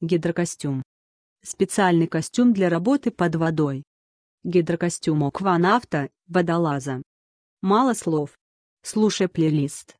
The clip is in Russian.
Гидрокостюм. Специальный костюм для работы под водой. Гидрокостюм акванавта, водолаза. Мало слов. Слушай плейлист.